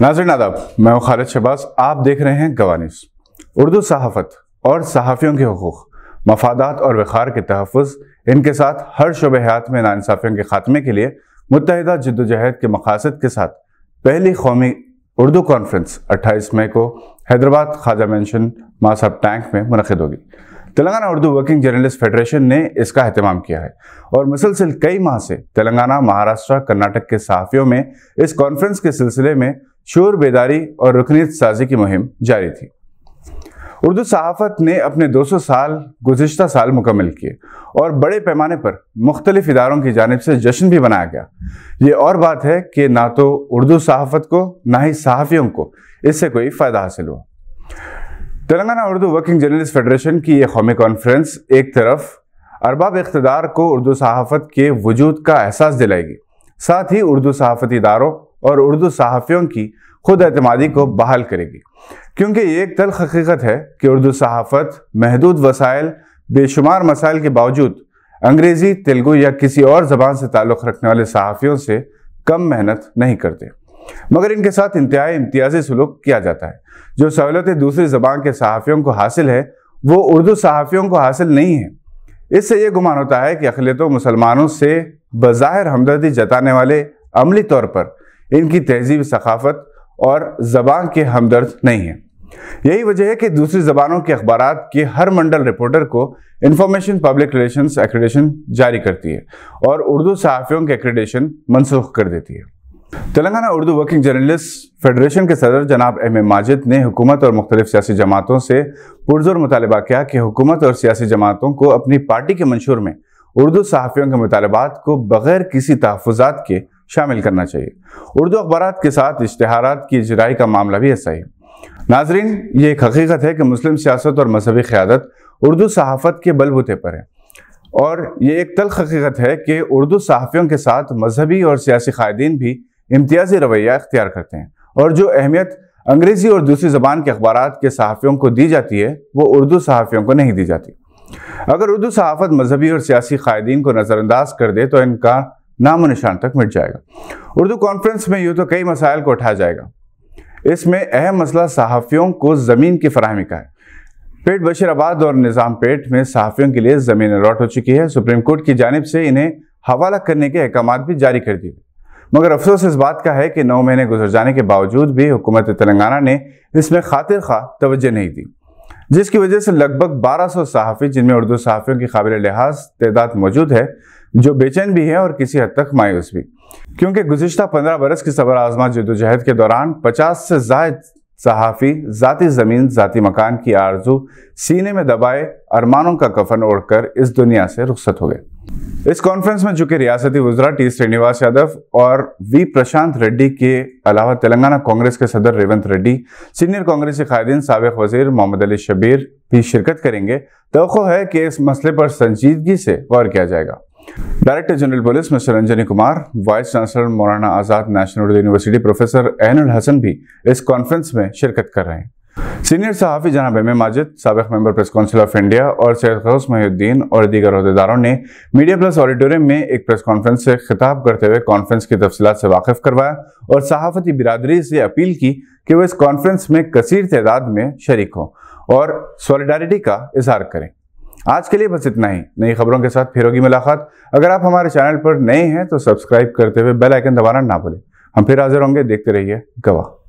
नाजर नादाब मैं हूँ खालिद शबाज आप देख रहे हैं गवानीस उर्दू सहाफत और सहाफ़ियों के हकूक़ मफादात और वखार के तहफ़ इनके साथ हर शुब हयात में नानसाफ़ियों के ख़ात्मे के लिए मुतहदा जदोजहद के मकासद के साथ पहली कौमी उर्दू कॉन्फ्रेंस 28 मई को हैदराबाद ख्वाजा मैंशन मासाब टैंक में मनद होगी Telangana Urdu working journalist federation ने इसका अहतमाम किया है और मुसलसिल कई माह से तेलंगाना महाराष्ट्र कर्नाटक के सहाफ़ियों में इस कॉन्फ्रेंस के सिलसिले में शोर बेदारी और रुकनीत साजी की मुहिम जारी थी उर्दू सहाफत ने अपने 200 साल गुजशत साल मुकम्मल किए और बड़े पैमाने पर मुख्तलिफ इदारों की जानब से जश्न भी मनाया गया ये और बात है कि ना तो उर्दू सहाफत को ना ही सहाफ़ियों को इससे कोई फ़ायदा हासिल हुआ Telangana Urdu working journalist federation की यह कौमी कॉन्फ्रेंस एक तरफ अरबाब इकतदार को उर्दू सहाफत के वजूद का एहसास दिलाएगी साथ ही उर्दू सहाफती इदारों और उर्दू सहाफ़ियों की खुद अतमादी को बहाल करेगी क्योंकि ये एक तलख हकीकत है कि उर्दू सहाफ़त महदूद वसाइल बेशुमार मसाइल के बावजूद अंग्रेज़ी तेलुगू या किसी और ज़बान से ताल्लुक़ रखने वाले सहाफ़ियों से कम मेहनत नहीं करते मगर इनके साथ इंतहाई इम्तियाजी सलूक किया जाता है जो सहूलतें दूसरी ज़बान के सहाफ़ियों को हासिल है वो उर्दू सहाफ़ियों को हासिल नहीं है इससे यह गुमान होता है कि अखिलतों मुसलमानों से बज़ाहिर हमदर्दी जताने वाले अमली तौर पर इनकी तहजीब सखाफत और ज़बान के हमदर्द नहीं है यही वजह है कि दूसरी ज़बानों के अखबार के हर मंडल रिपोर्टर को इंफॉर्मेशन पब्लिक रिलेशन एक्रेडेशन जारी करती है और उर्दू सहाफ़ियों के एक्रेडेशन मनसूख कर देती है Telangana Urdu working journalist federation के सदर जनाब एम ए माजिद ने हुकूमत और मुख्तलिफ सियासी जमातों से पुरजोर मुतालबा किया कि हुकूमत और सियासी जमातों को अपनी पार्टी के मंशूर में उर्दू सहाफ़ियों के मुतालबात को बगैर किसी तहफात के शामिल करना चाहिए उर्दू अखबार के साथ इश्तहार की इजराई का मामला भी ऐसा ही नाजरीन ये एक हकीकत है कि मुस्लिम सियासत और मजहबी क़्यादत उर्दू सहाफ़त के बलबूते पर है और ये एक तल हकीकत है कि उर्दू सहाफ़ियों के साथ मजहबी और सियासी क़ायदीन भी इम्तियाजी रवैया अख्तियार करते हैं और जो अहमियत अंग्रेज़ी और दूसरी ज़बान के अखबार के सहाफ़ियों को दी जाती है वो उर्दू सहाफ़ियों को नहीं दी जाती अगर उर्दू सहाफ़त मजहबी और सियासी क़ायदीन को नज़रअंदाज कर दे तो इनका नामो निशान तक मिट जाएगा उर्दू कॉन्फ्रेंस में यूँ तो कई मसाइल को उठाया जाएगा इसमें अहम मसला सहाफ़ियों को ज़मीन की फ़राहमी का है पेट बशीराबाद और निज़ाम पेट में सहाफ़ियों के लिए ज़मीन अलॉट हो चुकी है सुप्रीम कोर्ट की जानब से इन्हें हवाला करने के अहकाम भी जारी कर दिए मगर अफसोस इस बात का है कि नौ महीने गुजर जाने के बावजूद भी हुकूमत तेलंगाना ने इसमें खातिर खा तोज्जह नहीं दी जिसकी वजह से लगभग 1200 सहाफ़ी जिनमें उर्दू सहाफ़ियों की काबिल लिहाज तदाद मौजूद है जो बेचैन भी है और किसी हद तक मायूस भी क्योंकि गुजशत पंद्रह बरस की सबर आजमा जदोजहद के दौरान पचास से जायद सहाफ़ी ज़ाती ज़मीन ज़ाती मकान की आरजू सीने में दबाए अरमानों का कफन ओढ़कर इस दुनिया से रुखसत हो गए इस कॉन्फ्रेंस में चुके रियासती वजरा टी श्रीनिवास यादव और वी प्रशांत रेड्डी के अलावा तेलंगाना कांग्रेस के सदर रेवंत रेड्डी सीनियर कांग्रेसी कायदीन सबक वजीर मोहम्मद अली शबीर भी शिरकत करेंगे तो है कि इस मसले पर संजीदगी से गौर किया जाएगा director general police mister Ranjani Kumar vice chancellor Maulana Azad national university professor Ainul Hasan भी इस कॉन्फ्रेंस में शिरकत कर रहे हैं सीनियर सहाफ़ी जनाब एम ए माजिद सबक member press council of India और सैद खौस महीद्दीन और दीगर अहदेदारों ने मीडिया प्लस ऑडिटोरियम में एक प्रेस कॉन्फ्रेंस से खिताब करते हुए कॉन्फ्रेंस की तफसीत से वाकिफ करवाया और सहाफ़ती बिरादरी से अपील की कि वह इस कॉन्फ्रेंस में कसर तदाद में शरीक हों और सॉलिडारिटी का इजहार करें आज के लिए बस इतना ही नई खबरों के साथ फिर होगी मुलाकात अगर आप हमारे चैनल पर नए हैं तो सब्सक्राइब करते हुए बेल आइकन दबाना ना भूलें हम फिर हाजिर होंगे देखते रहिए गवाह